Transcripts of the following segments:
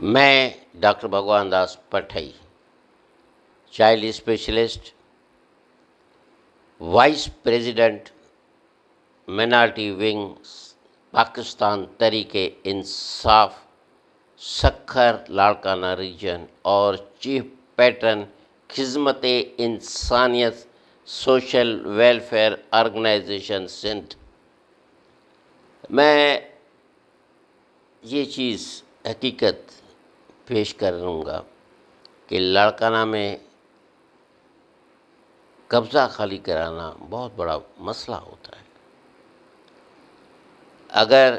मैं डॉक्टर भगवान दास पठई child specialist vice president minority wing Pakistan Tehreek-e-Insaf Sukkur Larkana region और चीफ पैटर्न खिजमत इंसानियत सोशल वेलफेयर ऑर्गेनाइजेशन सिंध मैं ये चीज़ हकीकत पेश करूँगा कि लड़काना में कब्ज़ा खाली कराना बहुत बड़ा मसला होता है अगर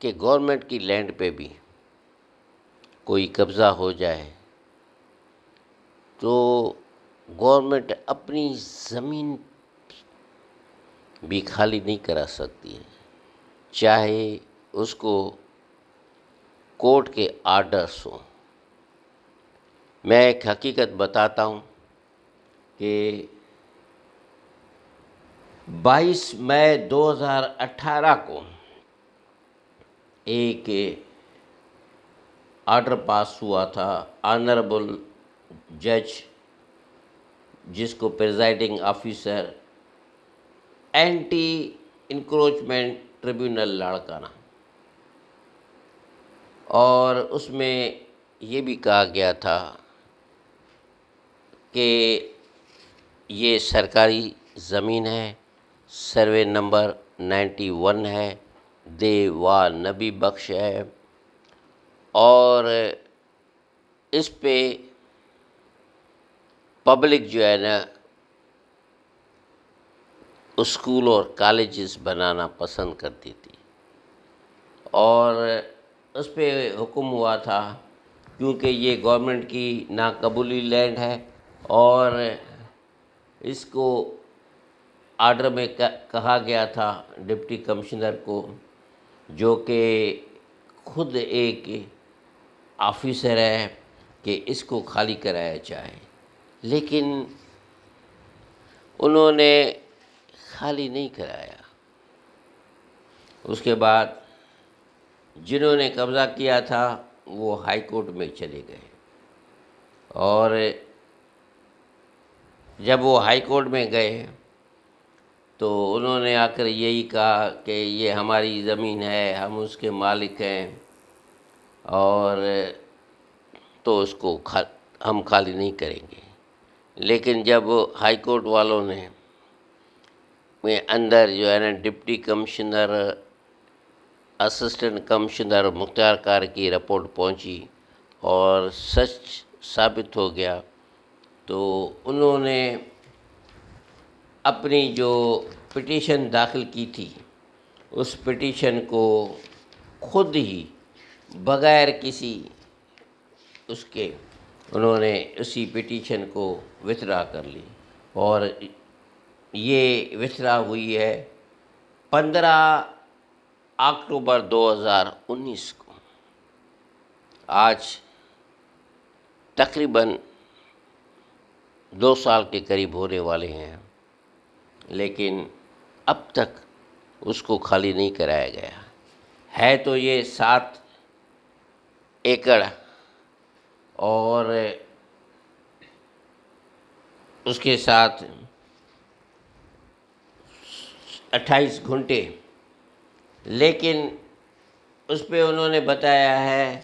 कि गवर्नमेंट की लैंड पे भी कोई कब्ज़ा हो जाए तो गवर्नमेंट अपनी ज़मीन भी खाली नहीं करा सकती है चाहे उसको कोर्ट के आर्डर्स हों मैं एक हकीकत बताता हूँ कि 22 मई 2018 को एक आर्डर पास हुआ था ऑनरेबल जज जिसको presiding officer anti encroachment tribunal Larkana और उसमें ये भी कहा गया था कि ये सरकारी ज़मीन है सर्वे नंबर 91 है दे व नबी बख्श है और इस पे पब्लिक जो है ना स्कूल और कॉलेजेस बनाना पसंद करती थी और उस पर हुक्म हुआ था क्योंकि ये गवर्नमेंट की नाकबूली लैंड है और इसको आर्डर में कहा गया था डिप्टी कमिश्नर को जो कि खुद एक ऑफिसर है कि इसको खाली कराया जाए लेकिन उन्होंने खाली नहीं कराया उसके बाद जिन्होंने कब्ज़ा किया था वो हाई कोर्ट में चले गए और जब वो हाई कोर्ट में गए तो उन्होंने आकर यही कहा कि ये हमारी ज़मीन है हम उसके मालिक हैं और तो उसको खा हम खाली नहीं करेंगे लेकिन जब हाई कोर्ट वालों ने में अंदर जो है ना deputy commissioner assistant commissioner Mukhtiarkar की रिपोर्ट पहुंची और सच साबित हो गया तो उन्होंने अपनी जो पिटीशन दाखिल की थी उस पिटीशन को खुद ही बगैर किसी उसके उन्होंने उसी पिटीशन को विथड्रा कर ली और ये विथड्रा हुई है पंद्रह अक्टूबर 2019 को आज तकरीबन दो साल के करीब होने वाले हैं लेकिन अब तक उसको खाली नहीं कराया गया है तो ये सात एकड़ और उसके साथ अट्ठाईस घंटे लेकिन उस पर उन्होंने बताया है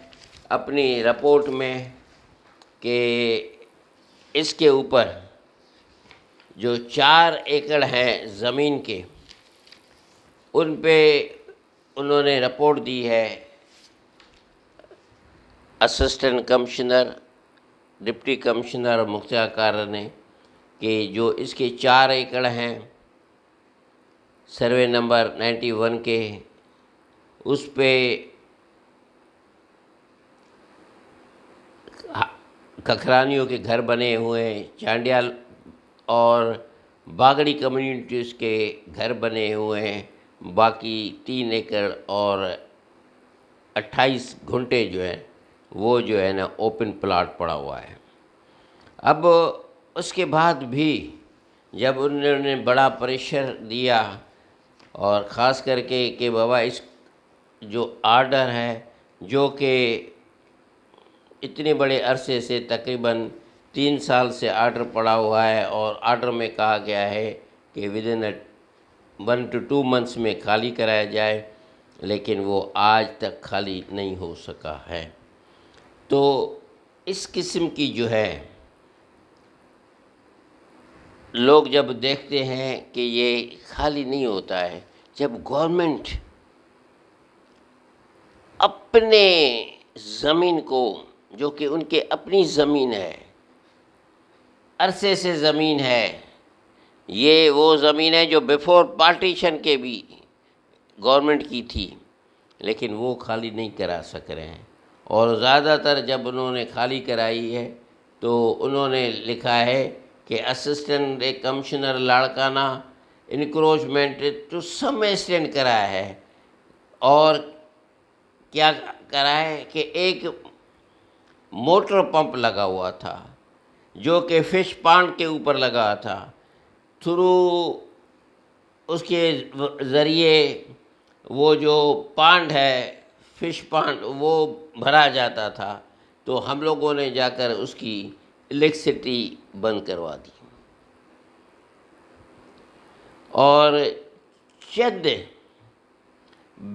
अपनी रिपोर्ट में कि इसके ऊपर जो चार एकड़ हैं ज़मीन के उन पे उन्होंने रिपोर्ट दी है assistant commissioner deputy commissioner Mukhtiarkar ने कि जो इसके चार एकड़ हैं सर्वे नंबर 91 के उस पे कखरानियों के घर बने हुए चांडियाल और बागड़ी कम्युनिटीज़ के घर बने हुए हैं बाकी तीन एकड़ और 28 घंटे जो है वो जो है ना ओपन प्लाट पड़ा हुआ है अब उसके बाद भी जब उन्होंने बड़ा प्रेशर दिया और ख़ास करके कि बाबा इस जो आर्डर है जो कि इतने बड़े अरसे से तकरीबन तीन साल से आर्डर पड़ा हुआ है और आर्डर में कहा गया है कि within one to two months में खाली कराया जाए लेकिन वो आज तक खाली नहीं हो सका है तो इस किस्म की जो है लोग जब देखते हैं कि ये खाली नहीं होता है जब गवर्नमेंट अपने ज़मीन को जो कि उनके अपनी ज़मीन है अरसे से ज़मीन है ये वो ज़मीन है जो बिफोर पार्टीशन के भी गवर्नमेंट की थी लेकिन वो खाली नहीं करा सक रहे हैं और ज़्यादातर जब उन्होंने खाली कराई है तो उन्होंने लिखा है કે assistant commissioner Larkana encroachment to some extent करा है और क्या करा है कि एक मोटर पंप लगा हुआ था जो कि फिश पांड के ऊपर लगा था थ्रू उसके ज़रिए वो जो पांड है फिश पांड वो भरा जाता था तो हम लोगों ने जाकर उसकी इलेक्ट्रिसिटी बंद करवा दी और चंद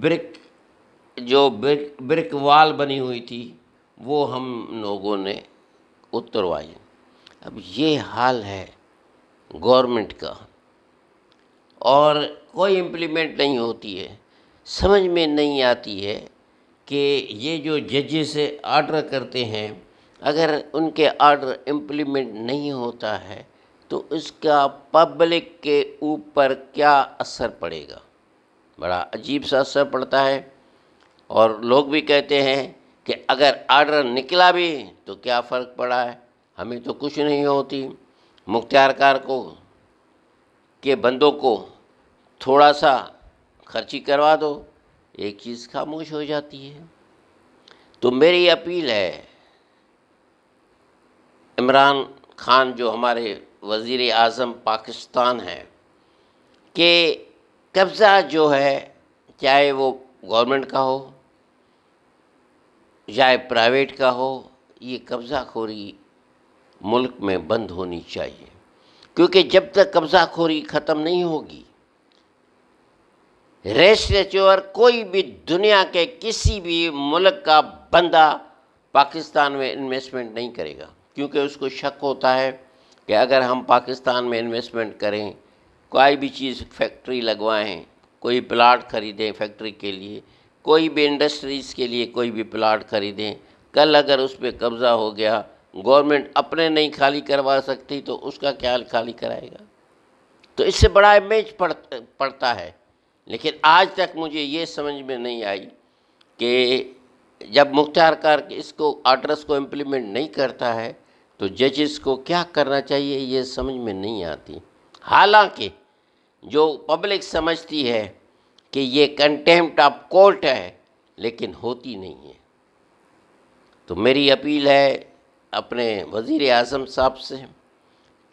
ब्रिक जो ब्रिक ब्रिक वाल बनी हुई थी वो हम लोगों ने उतरवाई अब ये हाल है गवर्नमेंट का और कोई इम्प्लीमेंट नहीं होती है समझ में नहीं आती है कि ये जो जजेस ऑर्डर करते हैं अगर उनके ऑर्डर इम्प्लीमेंट नहीं होता है तो उसका पब्लिक के ऊपर क्या असर पड़ेगा बड़ा अजीब सा असर पड़ता है और लोग भी कहते हैं कि अगर आर्डर निकला भी तो क्या फ़र्क पड़ा है हमें तो कुछ नहीं होती मुख्तार कार को के बंदों को थोड़ा सा खर्ची करवा दो एक चीज़ खामोश हो जाती है तो मेरी अपील है इमरान ख़ान जो हमारे वज़ी अज़म पाकिस्तान हैं कि कब्ज़ा जो है चाहे वो गवर्नमेंट का हो चाहे प्राइवेट का हो ये कब्ज़ा खोरी मुल्क में बंद होनी चाहिए क्योंकि जब तक कब्ज़ा खोरी ख़त्म नहीं होगी रेस्टोर कोई भी दुनिया के किसी भी मुल्क का बंदा पाकिस्तान में इन्वेस्टमेंट नहीं करेगा क्योंकि उसको शक होता है कि अगर हम पाकिस्तान में इन्वेस्टमेंट करें कोई भी चीज़ फैक्ट्री लगवाएं कोई प्लाट खरीदें फैक्ट्री के लिए कोई भी इंडस्ट्रीज़ के लिए कोई भी प्लाट खरीदें कल अगर उस पर कब्ज़ा हो गया गवर्नमेंट अपने नहीं खाली करवा सकती तो उसका क्या खाली कराएगा तो इससे बड़ा इमेज पड़ पड़ता है लेकिन आज तक मुझे ये समझ में नहीं आई कि जब मुख्तार कार इसको आर्डर्स को इम्प्लीमेंट नहीं करता है तो जजेस को क्या करना चाहिए ये समझ में नहीं आती हालांकि जो पब्लिक समझती है कि ये कंटेम्प्ट ऑफ कोर्ट है लेकिन होती नहीं है तो मेरी अपील है अपने वज़ी अजम साहब से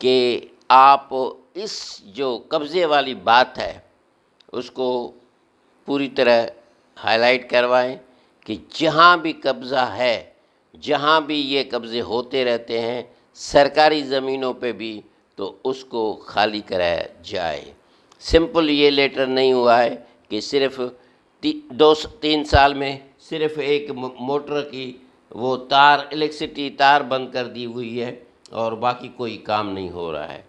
कि आप इस जो कब्ज़े वाली बात है उसको पूरी तरह हाईलाइट करवाएं कि जहाँ भी कब्ज़ा है जहाँ भी ये कब्ज़े होते रहते हैं सरकारी ज़मीनों पे भी तो उसको खाली कराया जाए सिंपल ये लेटर नहीं हुआ है कि सिर्फ ती, दो तीन साल में सिर्फ एक मोटर की वो तार इलेक्ट्रिसिटी तार बंद कर दी हुई है और बाकी कोई काम नहीं हो रहा है